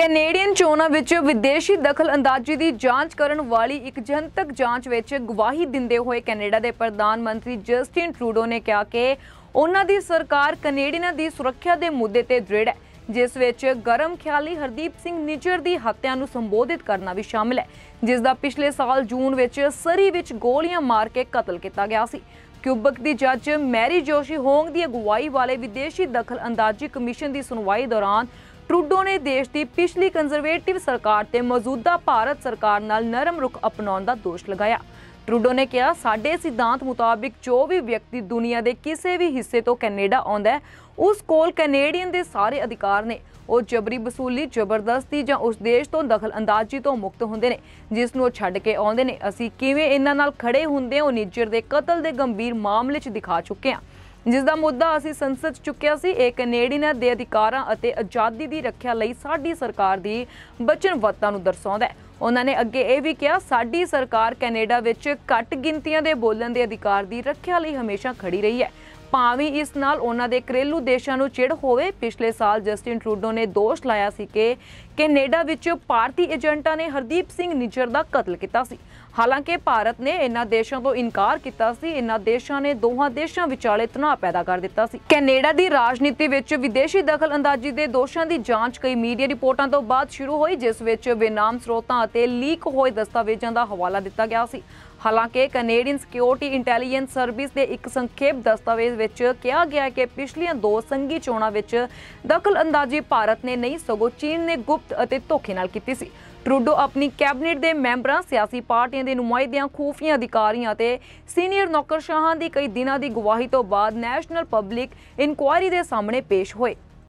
Canadian ਚੋਣਾਂ ਵਿੱਚ ਵਿਦੇਸ਼ੀ ਦਖਲ ਅੰਦਾਜ਼ੀ ਦੀ ਜਾਂਚ ਕਰਨ ਵਾਲੀ ਇੱਕ ਜਨਤਕ ਜਾਂਚ ਵਿੱਚ ਗਵਾਹੀ ਦਿੰਦੇ ਹੋਏ ਕੈਨੇਡਾ ਦੇ ਪ੍ਰਧਾਨ ਮੰਤਰੀ ਜਸਟਿਨ ਟਰੂਡੋ ਨੇ ਕਿਹਾ ਕਿ ਉਹਨਾਂ ਦੀ ਸਰਕਾਰ ਕੈਨੇਡੀਅਨਾਂ ਦੀ ਸੁਰੱਖਿਆ ਦੇ ਮੁੱਦੇ ਤੇ ਦ੍ਰਿੜ ਹੈ ਜਿਸ ਵਿੱਚ ਗਰਮ ਖਿਆਲੀ ਹਰਦੀਪ ਸਿੰਘ ਨਿਜਰ ਦੀ ਹੱਤਿਆ ਨੂੰ ਸੰਬੋਧਿਤ ਕਰਨਾ ਵੀ ਸ਼ਾਮਲ ਹੈ ਜਿਸ ਦਾ ਪਿਛਲੇ ਸਾਲ ਜੂਨ ਵਿੱਚ ਸਰੀ ਵਿੱਚ ਗੋਲੀਆਂ ਮਾਰ ਕੇ ਕਤਲ ਕੀਤਾ ਗਿਆ ਸੀ ਕਿਊਬਕ ਦੀ ਜੱਜ ਮੈਰੀ ਜੋਸ਼ੀ ਹੋਂਗ ਦੀ ਅਗਵਾਈ ਵਾਲੇ ਵਿਦੇਸ਼ੀ ਦਖਲ ਅੰਦਾਜ਼ੀ ਕਮਿਸ਼ਨ ਦੀ ਸੁਣਵਾਈ ਦੌਰਾਨ ਟਰੂਡੋ ਨੇ ਦੇਸ਼ ਦੀ ਪਿਛਲੀ ਕੰਜ਼ਰਵੇਟਿਵ ਸਰਕਾਰ ਤੇ ਮੌਜੂਦਾ ਭਾਰਤ ਸਰਕਾਰ ਨਾਲ ਨਰਮ ਰੁਖ ਅਪਣਾਉਣ ਦਾ ਦੋਸ਼ ਲਗਾਇਆ ਟਰੂਡੋ ਨੇ ਕਿਹਾ ਸਾਡੇ ਸਿਧਾਂਤ ਮੁਤਾਬਿਕ ਜੋ ਵੀ ਵਿਅਕਤੀ ਦੁਨੀਆ ਦੇ ਕਿਸੇ ਵੀ ਹਿੱਸੇ ਤੋਂ ਕੈਨੇਡਾ ਆਉਂਦਾ ਹੈ ਉਸ ਕੋਲ ਕੈਨੇਡੀਅਨ ਦੇ ਸਾਰੇ ਅਧਿਕਾਰ ਨੇ ਉਹ ਜਬਰੀ ਵਸੂਲੀ ਜ਼ਬਰਦਸਤੀ ਜਾਂ ਉਸ ਦੇਸ਼ ਤੋਂ ਦਖਲਅੰਦਾਜ਼ੀ ਤੋਂ ਮੁਕਤ ਹੁੰਦੇ ਨੇ ਜਿਸ ਨੂੰ ਉਹ ਛੱਡ ਕੇ ਆਉਂਦੇ ਨੇ ਅਸੀਂ ਕਿਵੇਂ ਇਹਨਾਂ ਨਾਲ ਖੜੇ ਹੁੰਦੇ ਹਾਂ ਉਹ ਨਿੱਜਰ ਦੇ ਕਤਲ ਦੇ ਗੰਭੀਰ ਮਾਮਲੇ 'ਚ ਦਿਖਾ ਚੁੱਕੇ ਹਾਂ ਜਿਸ ਦਾ ਮੁੱਦਾ ਅਸੀਂ ਸੰਸਦ ਚੁੱਕਿਆ ਸੀ ਇਹ ਕੈਨੇਡੀਅਨਾਂ ਦੇ ਅਧਿਕਾਰਾਂ ਅਤੇ ਆਜ਼ਾਦੀ ਦੀ ਰੱਖਿਆ ਲਈ ਸਾਡੀ ਸਰਕਾਰ ਦੀ ਵਚਨਬੱਧਤਾ ਨੂੰ ਦਰਸਾਉਂਦਾ ਹੈ ਉਹਨਾਂ ਨੇ ਅੱਗੇ ਇਹ ਵੀ ਕਿਹਾ ਸਾਡੀ ਸਰਕਾਰ ਕੈਨੇਡਾ ਵਿੱਚ ਘੱਟ ਗਿਣਤੀਆਂ ਦੇ ਬੋਲਣ ਦੇ ਅਧਿਕਾਰ ਦੀ ਰੱਖਿਆ ਲਈ ਹਮੇਸ਼ਾ ਖੜੀ ਰਹੀ ਹੈ ਭਾਵੇਂ ਇਸ ਨਾਲ ਉਹਨਾਂ ਦੇ ਕਰੇਲੂ ਦੇਸ਼ਾਂ ਨੂੰ ਚਿੜ ਹੋਵੇ ਪਿਛਲੇ ਸਾਲ ਜਸਟਿਨ ਟਰੂਡੋ ਨੇ ਦੋਸ਼ ਲਾਇਆ ਸੀ ਕਿ ਕੈਨੇਡਾ ਵਿੱਚ ਭਾਰਤੀ ਏਜੰਟਾਂ ਨੇ ਹਰਦੀਪ ਸਿੰਘ ਨਿਜਰ ਦਾ ਕਤਲ ਕੀਤਾ ਸੀ ਹਾਲਾਂਕਿ ਭਾਰਤ ਨੇ ਇਹਨਾਂ ਦੇਸ਼ਾਂ ਤੋਂ ਇਨਕਾਰ ਕੀਤਾ ਸੀ ਇਹਨਾਂ ਦੇਸ਼ਾਂ ਨੇ ਦੋਹਾਂ ਦੇਸ਼ਾਂ ਵਿਚਾਲੇ ਤਣਾਅ ਪੈਦਾ ਕਰ ਦਿੱਤਾ ਸੀ ਕੈਨੇਡਾ ਦੀ ਰਾਜਨੀਤੀ ਵਿੱਚ ਵਿਦੇਸ਼ੀ ਦਖਲਅੰਦਾਜ਼ੀ ਦੇ ਦੋਸ਼ਾਂ ਦੀ ਜਾਂਚ ਕਈ ਮੀਡੀਆ ਰਿਪੋਰਟਾਂ ਤੋਂ ਬਾਅਦ ਸ਼ੁਰੂ ਹੋਈ ਜਿਸ ਵਿੱਚ ਬੇਨਾਮ ਸਰੋਤਾਂ ਅਤੇ ਲੀਕ ਹੋਏ ਦਸਤਾਵੇਜ਼ਾਂ ਦਾ ਹਵਾਲਾ ਦਿੱਤਾ ਗਿਆ ਸੀ ਹਾਲਾਂਕਿ ਕੈਨੇਡੀਅਨ ਸਿਕਿਉਰਿਟੀ ਇੰਟੈਲੀਜੈਂਸ ਸਰਵਿਸ ਦੇ ਇੱਕ ਸੰਖੇਪ ਦਸਤਾਵੇਜ਼ ਵਿੱਚ ਕਿਹਾ ਗਿਆ ਹੈ ਕਿ ਪਿਛਲੀਆਂ ਦੋ ਸੰਗੀ ਚੋਣਾਂ ਵਿੱਚ ਦਖਲ ਅੰਦਾਜ਼ੀ ਭਾਰਤ ਨੇ ਨਹੀਂ ਸਗੋਂ ਚੀਨ ਨੇ ਗੁਪਤ ਅਤੇ ਧੋਖੇ ਨਾਲ ਕੀਤੀ ਸੀ ਟਰੂਡੋ ਆਪਣੀ ਕੈਬਨਿਟ ਦੇ ਮੈਂਬਰਾਂ ਸਿਆਸੀ ਪਾਰਟੀਆਂ ਦੇ ਨੁਮਾਇੰਦਿਆਂ ਖੂਫੀਆਂ ਅਧਿਕਾਰੀਆਂ ਤੇ ਸੀਨੀਅਰ ਨੌਕਰਸ਼ਾਹਾਂ ਦੀ ਕਈ ਦਿਨਾਂ ਦੀ ਗਵਾਹੀ ਤੋਂ ਬਾਅਦ ਨੈਸ਼ਨਲ ਪਬਲਿਕ ਇਨਕੁਆਇਰੀ ਦੇ ਸਾਹਮਣੇ ਪੇਸ਼ ਹੋਏ